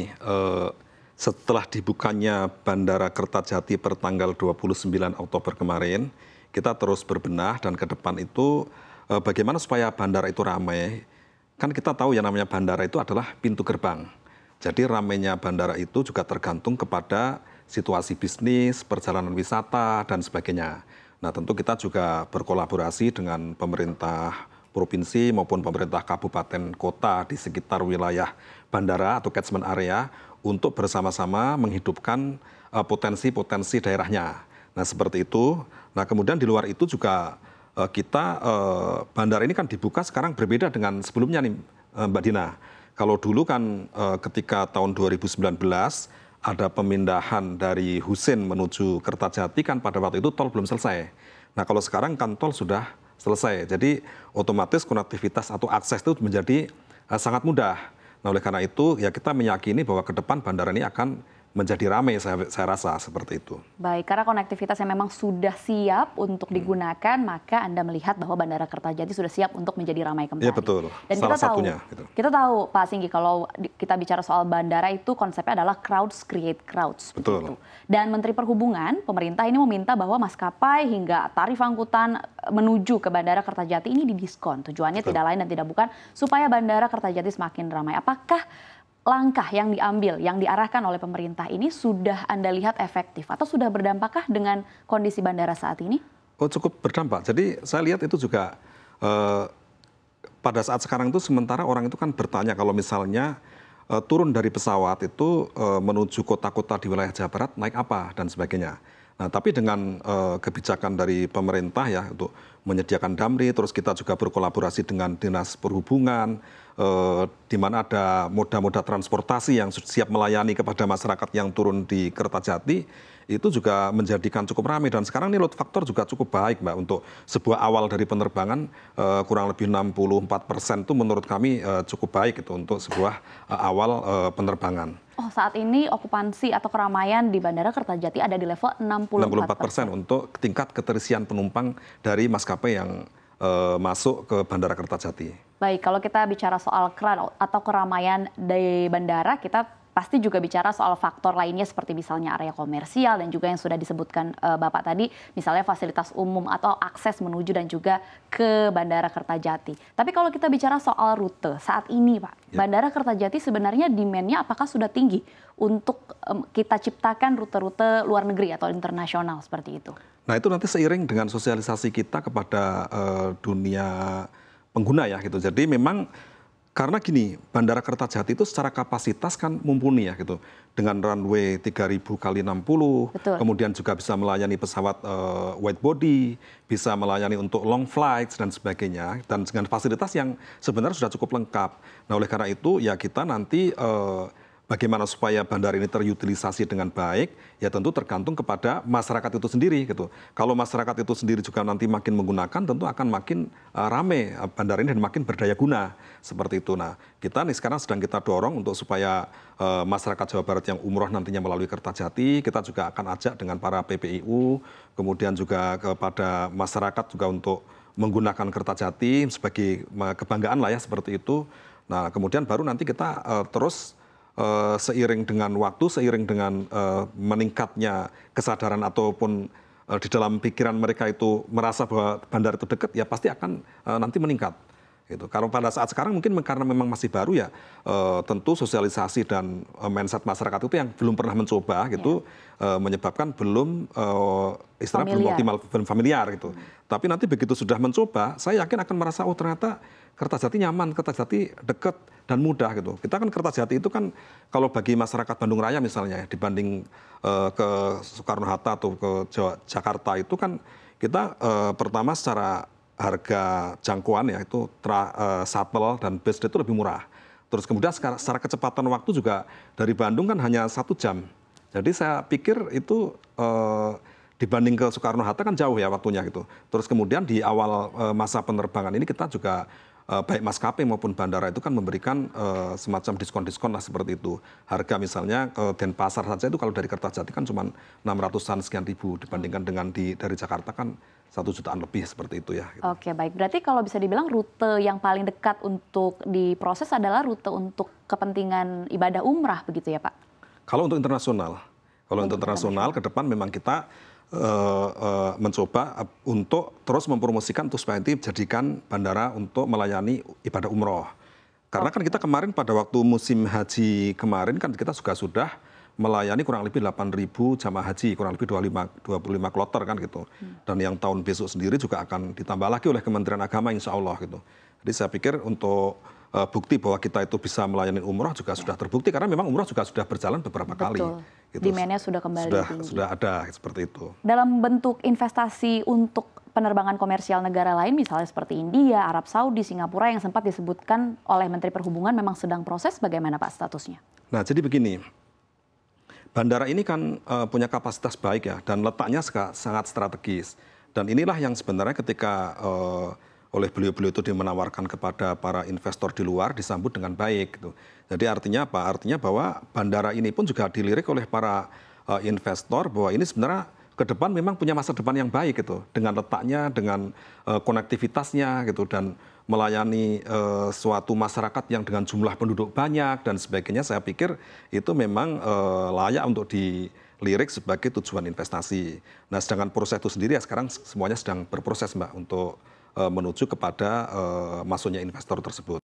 Eh, setelah dibukanya Bandara Kertajati per tanggal 29 Oktober kemarin, kita terus berbenah dan ke depan itu eh, bagaimana supaya bandara itu ramai. Kan kita tahu yang namanya bandara itu adalah pintu gerbang. Jadi ramainya bandara itu juga tergantung kepada situasi bisnis, perjalanan wisata, dan sebagainya. Nah tentu kita juga berkolaborasi dengan pemerintah provinsi maupun pemerintah kabupaten kota di sekitar wilayah bandara atau catchment area untuk bersama-sama menghidupkan e, potensi-potensi daerahnya. Nah, seperti itu. Nah, kemudian di luar itu juga e, kita e, bandara ini kan dibuka sekarang berbeda dengan sebelumnya nih Mbak Dina. Kalau dulu kan ketika tahun 2019 ada pemindahan dari Husin menuju Kertajati kan pada waktu itu tol belum selesai. Nah kalau sekarang kan tol sudah selesai. Jadi otomatis konektivitas atau akses itu menjadi uh, sangat mudah. Nah oleh karena itu ya kita meyakini bahwa ke depan bandara ini akan menjadi ramai saya, saya rasa seperti itu. Baik, karena konektivitas yang memang sudah siap untuk hmm. digunakan, maka Anda melihat bahwa Bandara Kertajati sudah siap untuk menjadi ramai kembali. Iya betul. Dan Salah kita tahu, gitu. kita tahu Pak Singgi kalau kita bicara soal bandara itu konsepnya adalah crowds create crowds. Betul. Begitu. Dan Menteri Perhubungan, pemerintah ini meminta bahwa maskapai hingga tarif angkutan eh, menuju ke Bandara Kertajati ini didiskon. Tujuannya betul. tidak lain dan tidak bukan supaya Bandara Kertajati semakin ramai. Apakah langkah yang diambil, yang diarahkan oleh pemerintah ini sudah Anda lihat efektif atau sudah berdampakkah dengan kondisi bandara saat ini? Oh cukup berdampak. Jadi saya lihat itu juga eh, pada saat sekarang itu sementara orang itu kan bertanya kalau misalnya eh, turun dari pesawat itu eh, menuju kota-kota di wilayah Jawa Barat naik apa dan sebagainya nah tapi dengan eh, kebijakan dari pemerintah ya untuk menyediakan damri terus kita juga berkolaborasi dengan dinas perhubungan eh, di mana ada moda-moda transportasi yang siap melayani kepada masyarakat yang turun di Kertajati itu juga menjadikan cukup ramai dan sekarang ini load factor juga cukup baik mbak untuk sebuah awal dari penerbangan eh, kurang lebih 64 persen itu menurut kami eh, cukup baik itu untuk sebuah eh, awal penerbangan. Oh saat ini okupansi atau keramaian di Bandara Kertajati ada di level 64 persen untuk tingkat keterisian penumpang dari maskapai yang masuk ke Bandara Kertajati. Baik, kalau kita bicara soal keran atau keramaian di bandara, kita pasti juga bicara soal faktor lainnya seperti misalnya area komersial dan juga yang sudah disebutkan uh, Bapak tadi misalnya fasilitas umum atau akses menuju dan juga ke Bandara Kertajati. Tapi kalau kita bicara soal rute saat ini Pak, ya. Bandara Kertajati sebenarnya demandnya apakah sudah tinggi untuk um, kita ciptakan rute-rute luar negeri atau internasional seperti itu? Nah itu nanti seiring dengan sosialisasi kita kepada uh, dunia pengguna ya gitu. Jadi memang karena gini, Bandara Kertajati itu secara kapasitas kan mumpuni ya gitu. Dengan runway 3000 kali 60, Betul. kemudian juga bisa melayani pesawat uh, wide body, bisa melayani untuk long flights dan sebagainya dan dengan fasilitas yang sebenarnya sudah cukup lengkap. Nah, oleh karena itu ya kita nanti uh, Bagaimana supaya bandara ini terutilisasi dengan baik? Ya tentu tergantung kepada masyarakat itu sendiri gitu. Kalau masyarakat itu sendiri juga nanti makin menggunakan, tentu akan makin uh, rame eh, bandara ini dan makin berdaya guna seperti itu. Nah, kita nih sekarang sedang kita dorong untuk supaya uh, masyarakat Jawa Barat yang umroh nantinya melalui Kertajati, kita juga akan ajak dengan para PPIU, kemudian juga kepada masyarakat juga untuk menggunakan Kertajati sebagai kebanggaan lah ya seperti itu. Nah, kemudian baru nanti kita uh, terus Eh, seiring dengan waktu, seiring dengan eh, meningkatnya kesadaran ataupun eh, di dalam pikiran mereka itu merasa bahwa bandar itu dekat, ya pasti akan nanti meningkat. Gitu. Karena pada saat sekarang mungkin karena memang masih baru ya, tentu sosialisasi dan mindset masyarakat itu yang belum pernah mencoba ya. gitu, ya. menyebabkan belum istilah belum optimal, belum familiar gitu. Hmm. Tapi nanti begitu sudah mencoba, saya yakin akan merasa oh ternyata Kertajati nyaman, Kertajati dekat dan mudah gitu. Kita kan Kertajati itu kan kalau bagi masyarakat Bandung Raya misalnya ya dibanding uh, ke Soekarno Hatta atau ke Jawa, Jakarta itu kan kita uh, pertama secara harga jangkauan ya itu tra, uh, shuttle dan bus itu lebih murah. Terus kemudian secara, secara kecepatan waktu juga dari Bandung kan hanya satu jam. Jadi saya pikir itu uh, dibanding ke Soekarno Hatta kan jauh ya waktunya gitu. Terus kemudian di awal masa penerbangan ini kita juga Eh, baik maskapai maupun bandara itu kan memberikan eh, semacam diskon-diskon lah seperti itu. Harga misalnya ke eh, Denpasar saja itu kalau dari kertas jati kan cuma 600-an sekian ribu dibandingkan dengan di dari Jakarta kan satu jutaan lebih seperti itu ya. Gitu. Oke baik, berarti kalau bisa dibilang rute yang paling dekat untuk diproses adalah rute untuk kepentingan ibadah umrah begitu ya Pak? Kalau untuk internasional, kalau untuk internasional ke depan memang kita uh, uh, mencoba untuk terus mempromosikan untuk supaya nanti jadikan bandara untuk melayani ibadah umroh. Karena kan kita kemarin pada waktu musim haji kemarin kan kita juga sudah melayani kurang lebih 8.000 jamaah haji, kurang lebih 25, 25 kloter kan gitu. Hmm. Dan yang tahun besok sendiri juga akan ditambah lagi oleh Kementerian Agama insya Allah gitu. Jadi saya pikir untuk Eh, bukti bahwa kita itu bisa melayani umroh juga sudah terbukti karena memang umroh juga sudah berjalan beberapa Betul. kali. Gitu. Demandnya sudah kembali sudah, Sudah ada seperti itu. Dalam bentuk investasi untuk penerbangan komersial negara lain misalnya seperti India, Arab Saudi, Singapura yang sempat disebutkan oleh Menteri Perhubungan memang sedang proses bagaimana Pak statusnya? Nah, jadi begini. Bandara ini kan uh, punya kapasitas baik ya dan letaknya sangat strategis. Dan inilah yang sebenarnya ketika uh, oleh beliau-beliau itu menawarkan kepada para investor di luar disambut dengan baik. Gitu. Jadi artinya apa? Artinya bahwa bandara ini pun juga dilirik oleh para uh, investor bahwa ini sebenarnya ke depan memang punya masa depan yang baik gitu dengan letaknya, dengan uh, konektivitasnya gitu dan melayani uh, suatu masyarakat yang dengan jumlah penduduk banyak dan sebagainya. Saya pikir itu memang uh, layak untuk dilirik sebagai tujuan investasi. Nah, sedangkan proses itu sendiri ya sekarang semuanya sedang berproses Mbak untuk Eh, menuju kepada eh, masuknya investor tersebut